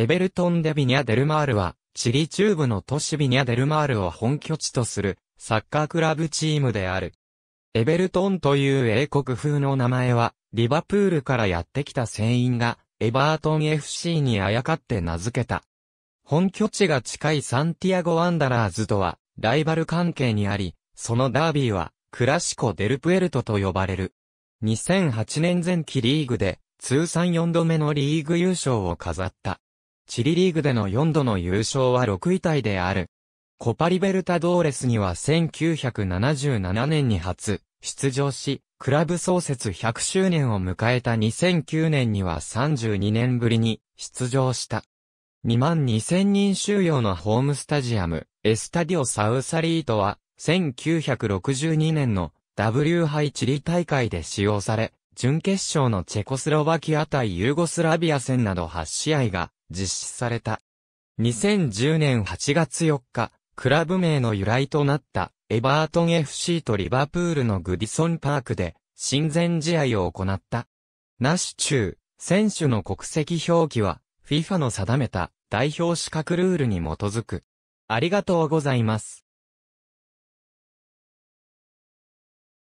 エベルトン・デ・ビニャ・デルマールは、チリ中部の都市ビニャ・デルマールを本拠地とする、サッカークラブチームである。エベルトンという英国風の名前は、リバプールからやってきた船員が、エバートン FC にあやかって名付けた。本拠地が近いサンティアゴ・ワンダラーズとは、ライバル関係にあり、そのダービーは、クラシコ・デルプエルトと呼ばれる。2008年前期リーグで、通算4度目のリーグ優勝を飾った。チリリーグでの4度の優勝は6位タイである。コパリベルタドーレスには1977年に初出場し、クラブ創設100周年を迎えた2009年には32年ぶりに出場した。2万2000人収容のホームスタジアム、エスタディオサウサリートは、1962年の W 杯チリ大会で使用され、準決勝のチェコスロバキア対ユーゴスラビア戦など8試合が実施された。2010年8月4日、クラブ名の由来となったエバートン FC とリバプールのグディソンパークで親善試合を行った。ナッシュ中、選手の国籍表記は FIFA の定めた代表資格ルールに基づく。ありがとうございます。